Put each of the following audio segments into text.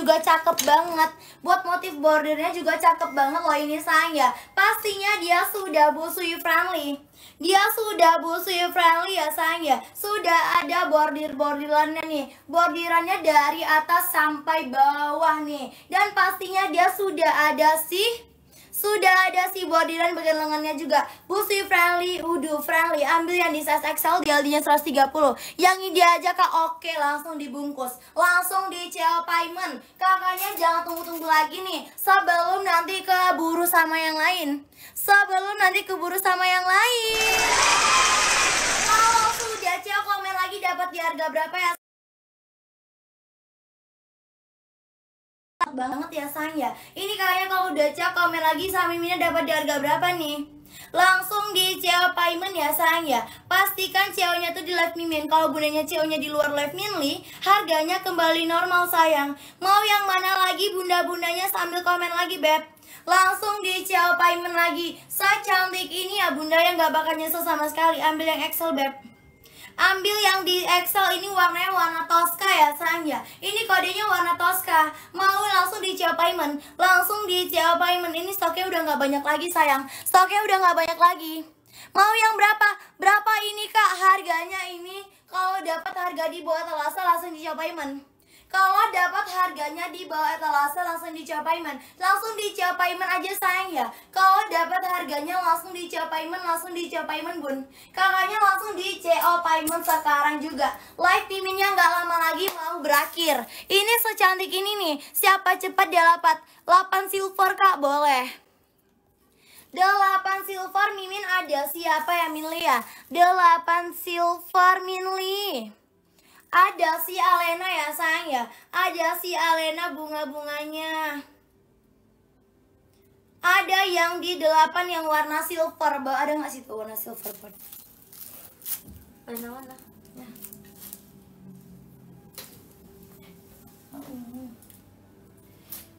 juga cakep banget Buat motif bordernya juga cakep banget loh ini sayang ya Pastinya dia sudah busui friendly Dia sudah busui friendly ya sayang ya Sudah ada bordir-bordirannya nih Bordirannya dari atas sampai bawah nih Dan pastinya dia sudah ada sih sudah ada si dan bagian lengannya juga. Busi friendly, udu friendly. Ambil yang di size XL di harganya 130. Yang ini aja Kak. Oke, langsung dibungkus. Langsung di CL payment. Kakaknya jangan tunggu-tunggu lagi nih. Sebelum nanti keburu sama yang lain. Sebelum nanti keburu sama yang lain. Kalau sudah CL komen lagi dapat di harga berapa ya? enak banget ya sayang ya Ini kayaknya kalau udah cek komen lagi sama Mimin dapat di harga berapa nih Langsung di CEO payment ya sayang ya Pastikan CEO-nya tuh di live mimin Kalau bundanya CEO-nya di luar live minli Harganya kembali normal sayang Mau yang mana lagi bunda-bundanya sambil komen lagi beb Langsung di CEO payment lagi Saya cantik ini ya bunda yang gak bakal nyesel sama sekali Ambil yang Excel beb ambil yang di Excel ini warnanya warna Tosca ya sayang ya ini kodenya warna Tosca mau langsung di Cia Payment langsung di Cia Payment ini stoknya udah nggak banyak lagi sayang stoknya udah nggak banyak lagi mau yang berapa berapa ini kak harganya ini kalau dapat harga di bawah telasa langsung di Cia Payment kalau dapat harganya di bawah etalase langsung di men Langsung di men aja sayang ya. Kalau dapat harganya langsung di men langsung di men bun. Kakaknya langsung di CO payment sekarang juga. Live timingnya nggak lama lagi mau berakhir. Ini secantik ini nih. Siapa cepat dia dapat 8 silver kak boleh. 8 silver Mimin ada siapa ya Minli ya? 8 silver Minli. Ada si Alena ya sayang ya. Ada si Alena bunga-bunganya. Ada yang di delapan yang warna silver. Ba ada gak sih tuh warna silver? Ba? Alena mana? Ya.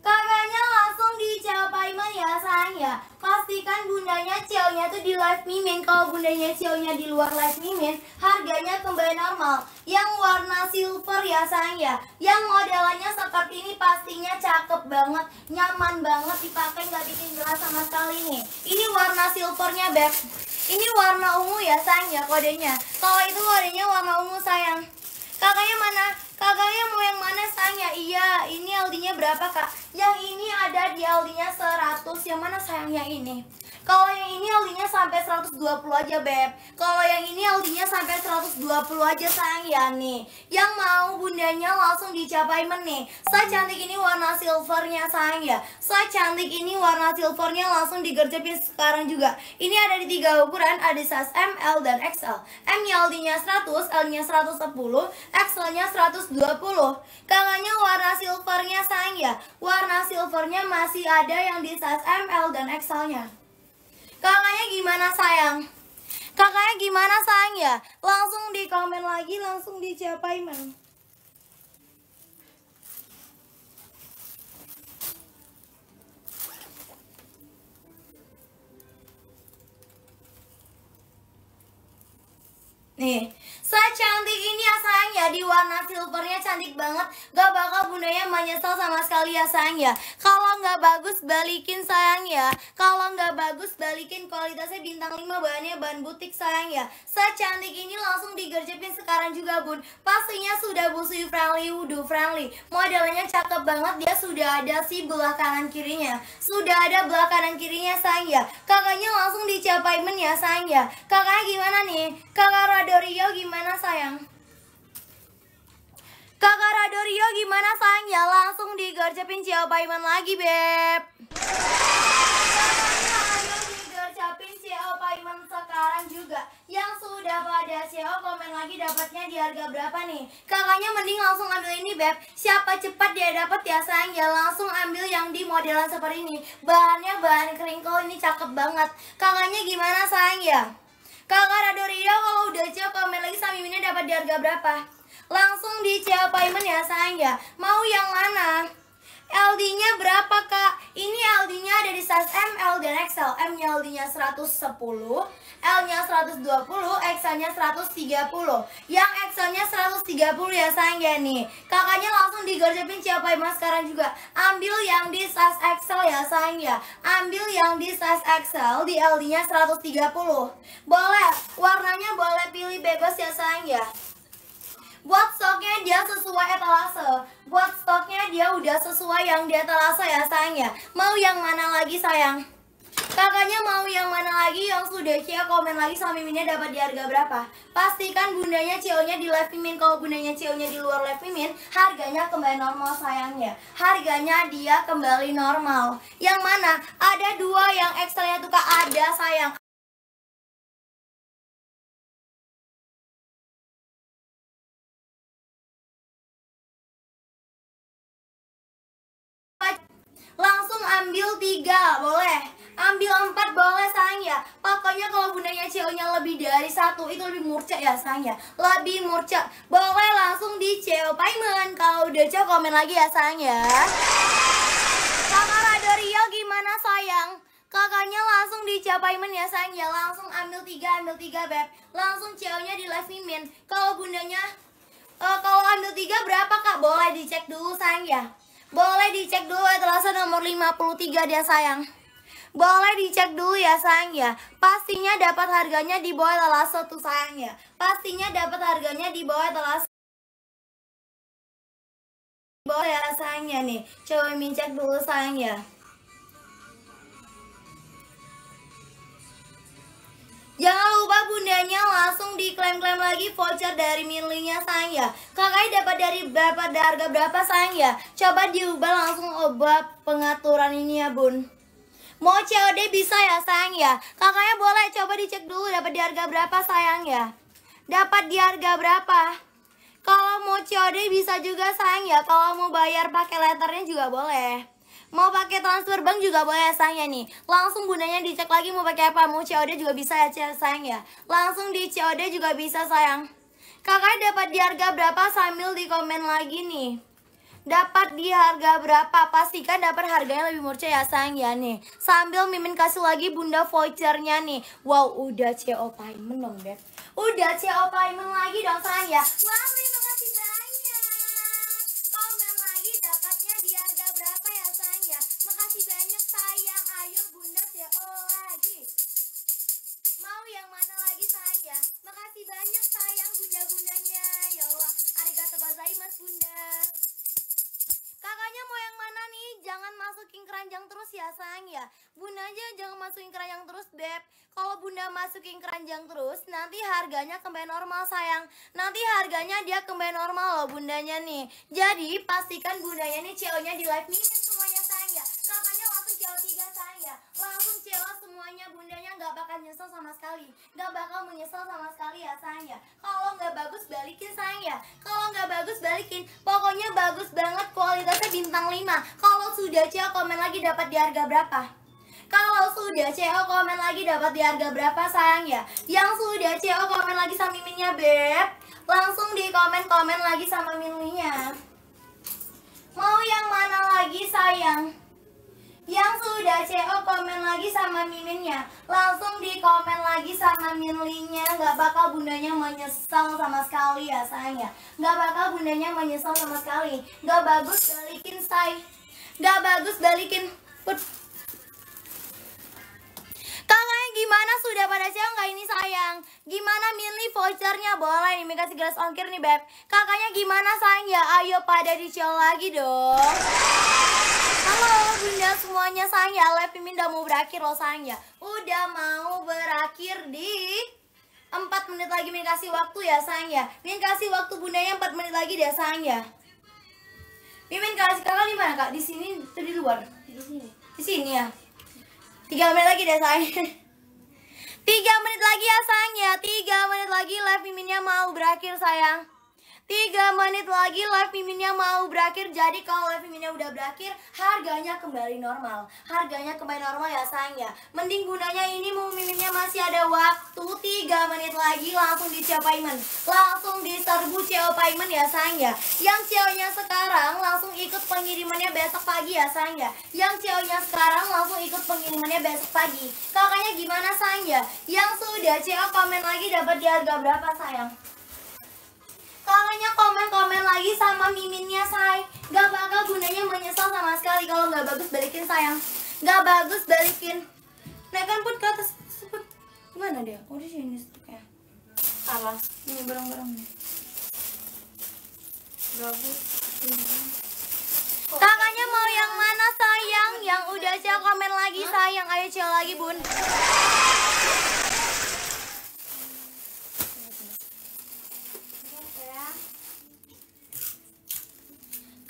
Kakaknya langsung di Ceo Paiman ya sayang ya Pastikan bundanya ciao nya tuh di live mimin Kalau bundanya ciao nya di luar live mimin Harganya kembali normal yang warna silver ya sayang ya yang modelannya seperti ini pastinya cakep banget nyaman banget dipakai nggak bikin jelas sama sekali nih ini warna silvernya beb ini warna ungu ya sayang ya kodenya kalau itu kodenya warna ungu sayang kakaknya mana kakaknya mau yang mana sayang ya iya ini aldinya berapa kak yang ini ada di aldinya 100 yang mana sayangnya ini kalau yang ini LD-nya sampai 120 aja, Beb. Kalau yang ini LD-nya sampai 120 aja sayang ya nih. Yang mau bundanya langsung dicapai menih. Saya cantik ini warna silvernya sayang ya. Saya cantik ini warna silvernya langsung digercepin sekarang juga. Ini ada di tiga ukuran, ada size M, L, dan XL. M nya LD-nya 100, L-nya 110, XL-nya 120. Kalanya warna silvernya sayang ya. Warna silvernya masih ada yang di size M, L, dan XL-nya. Kakaknya gimana sayang? Kakaknya gimana sayang ya? Langsung di komen lagi, langsung di siapa Nih, saya cantik warna silvernya cantik banget Gak bakal bundanya menyesal sama sekali ya sayang ya Kalau gak bagus balikin sayang ya Kalau gak bagus balikin kualitasnya bintang 5 bahannya bahan butik sayang ya Secantik ini langsung digercepin sekarang juga bun Pastinya sudah busui friendly, wudu friendly Modelnya cakep banget dia sudah ada si belah kanan kirinya Sudah ada belah kanan kirinya sayang ya Kakaknya langsung dicapai men ya sayang ya Kakaknya gimana nih? Kakak radorio gimana sayang? Kakak Radorio gimana sayang ya langsung digercepin Cia Paiman lagi beb. CEO sekarang juga. Yang sudah pada CEO komen lagi dapatnya di harga berapa nih? Kakaknya mending langsung ambil ini beb. Siapa cepat dia dapat ya sayang ya langsung ambil yang di modelan seperti ini. Bahannya bahan keringkol ini cakep banget. Kakaknya gimana sayang ya? Kakak Radorio kalau udah Cia komen lagi sama dapat di harga berapa? Langsung di dijawab payment ya sayang ya. Mau yang mana? LD-nya berapa kak? Ini LD-nya ada di size M L dan XL M-nya LD-nya 110 L-nya 120 XL-nya 130 Yang XL-nya 130 ya sayang ya nih Kakaknya langsung digorjepin siapa mas sekarang juga Ambil yang di size XL ya sayang ya Ambil yang di size XL di LD-nya 130 Boleh, warnanya boleh pilih bebas ya sayang ya buat stoknya dia sesuai etalase buat stoknya dia udah sesuai yang di etalase ya sayang ya mau yang mana lagi sayang Kakaknya mau yang mana lagi yang sudah Cia komen lagi sama Miminnya dapat di harga berapa? Pastikan bundanya cio di live Mimin. Kalau bundanya cio di luar live Mimin, harganya kembali normal sayangnya. Harganya dia kembali normal. Yang mana? Ada dua yang ekstranya tuh Kak ada sayang. ambil tiga boleh ambil empat boleh sayang ya pokoknya kalau bundanya CO nya lebih dari satu itu lebih murca ya sayang ya lebih murca boleh langsung di CO payment kalau udah cewek komen lagi ya sayang ya kakak Radorio gimana sayang kakaknya langsung di CO payment ya sayang ya langsung ambil tiga ambil tiga beb langsung CO nya di live min kalau bundanya uh, kalau ambil tiga berapa kak boleh dicek dulu sayang ya boleh dicek dulu ya, etalase nomor 53 dia sayang. Boleh dicek dulu ya sayang ya. Pastinya dapat harganya di bawah etalase tuh sayang ya. Pastinya dapat harganya di bawah etalase. Boleh ya sayang ya nih. Coba mincek dulu sayang ya. Jangan langsung diklaim-klaim lagi voucher dari milinya sayang ya kakaknya dapat dari berapa harga berapa sayang ya coba diubah langsung obat oh, pengaturan ini ya bun mau COD bisa ya sayang ya kakaknya boleh coba dicek dulu dapat di harga berapa sayang ya dapat di harga berapa kalau mau COD bisa juga sayang ya kalau mau bayar pakai letternya juga boleh Mau pakai transfer bank juga boleh sayang ya nih. Langsung gunanya dicek lagi mau pakai apa. Mau COD juga bisa ya sayang ya. Langsung di COD juga bisa sayang. Kakak dapat di harga berapa sambil di komen lagi nih. Dapat di harga berapa? Pastikan dapat harganya lebih murah ya sayang ya nih. Sambil Mimin kasih lagi bunda vouchernya nih. Wow, udah CO payment dong, Beb. Udah CO payment lagi dong sayang ya. Wow kasih banyak sayang, ayo bunda oh lagi. Mau yang mana lagi saya? Makasih banyak sayang bunda-bundanya. Ya Allah, arigato gozaimasu bunda. Kakaknya mau yang mana nih? Jangan masukin keranjang terus ya sayang ya Bunda aja jangan masukin keranjang terus Beb Kalau bunda masukin keranjang terus Nanti harganya kembali normal sayang Nanti harganya dia kembali normal loh bundanya nih Jadi pastikan bundanya nih CO e nya di live minute saya kakaknya waktu CO3 saya langsung CO semuanya bundanya gak bakal nyesel sama sekali Gak bakal menyesal sama sekali ya saya kalau gak bagus balikin saya kalau gak bagus balikin pokoknya bagus banget kualitasnya bintang 5 kalau sudah CO komen lagi dapat di harga berapa kalau sudah CO komen lagi dapat di harga berapa sayang ya? Yang sudah CO komen lagi sama miminnya beb. Langsung di komen-komen lagi sama miminnya Mau yang mana lagi sayang? Yang sudah CO komen lagi sama miminnya Langsung di komen lagi sama minlinya Gak bakal bundanya menyesal sama sekali ya sayang ya Gak bakal bundanya menyesal sama sekali Gak bagus balikin say Gak bagus balikin Put Gimana milih vouchernya? Boleh nih kasih gelas ongkir nih Beb Kakaknya gimana sayang ya? Ayo pada di show lagi dong Halo bunda semuanya sayang ya Live Mimin udah mau berakhir loh sayang ya Udah mau berakhir di 4 menit lagi Mimin kasih waktu ya sayang ya Mimin kasih waktu bundanya 4 menit lagi deh sayang ya Mimin kasih kakak di mana kak? Di sini atau di luar? Di sini Di sini ya? Tiga menit lagi deh sayang 3 menit lagi ya sayang ya 3 menit lagi live miminnya mau berakhir sayang 3 menit lagi live miminnya mau berakhir Jadi kalau live miminnya udah berakhir Harganya kembali normal Harganya kembali normal ya sayang ya Mending gunanya ini mau miminnya masih ada waktu 3 menit lagi langsung di CEO Payment Langsung di serbu CEO Payment ya sayang ya Yang CEO nya sekarang langsung ikut pengirimannya besok pagi ya sayang ya Yang CEO nya sekarang langsung ikut pengirimannya besok pagi Kakaknya gimana sayang ya Yang sudah CEO komen lagi dapat di harga berapa sayang miminnya say Gak bakal gunanya menyesal sama sekali Kalau gak bagus balikin sayang Gak bagus balikin Nah kan put ke atas put. Gimana dia? Oh di sini ya. Salah Ini barang-barang nih Bagus Kakaknya mau yang mana sayang? Yang udah aja komen lagi sayang Ayo cia lagi bun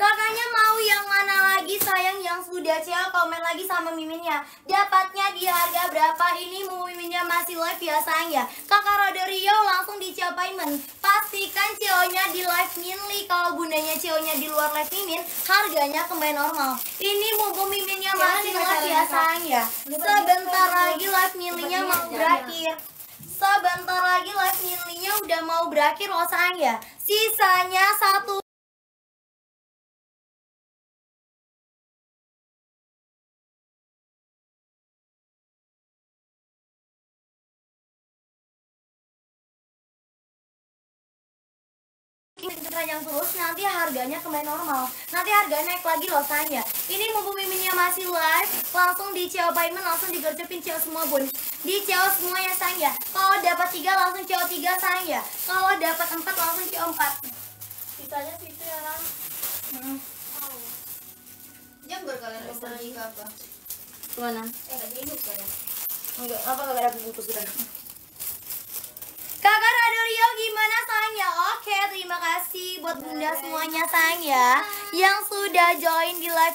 Kakaknya mau yang mana lagi sayang yang sudah cewek komen lagi sama miminnya Dapatnya di harga berapa ini miminnya masih live ya sayang ya Kakak Rode Rio langsung di men Pastikan ceweknya di live Minli Kalau bundanya ceweknya di luar live Mimin harganya kembali normal Ini mumpung miminnya masih live ya sayang ya Sebentar lagi live Minlinya mau berakhir Sebentar lagi live Minlinya udah mau berakhir loh sayang ya Sisanya satu dengan yang terus nanti harganya kembali normal nanti harganya naik lagi loh tanya ini mumpung miminnya masih live langsung di CEO payment langsung digercepin CEO semua bun di CEO semua ya sayang ya kalau dapat tiga langsung CO tiga sayang ya kalau dapat empat langsung CO 4 sisanya itu ya lah hmm. jam berkalian lupa apa? mana? eh tadi lupa ya enggak apa enggak ada bungkus sudah? Kakak Radorio gimana sayang ya? Oke, terima kasih buat bunda semuanya sayang ya yang sudah join di live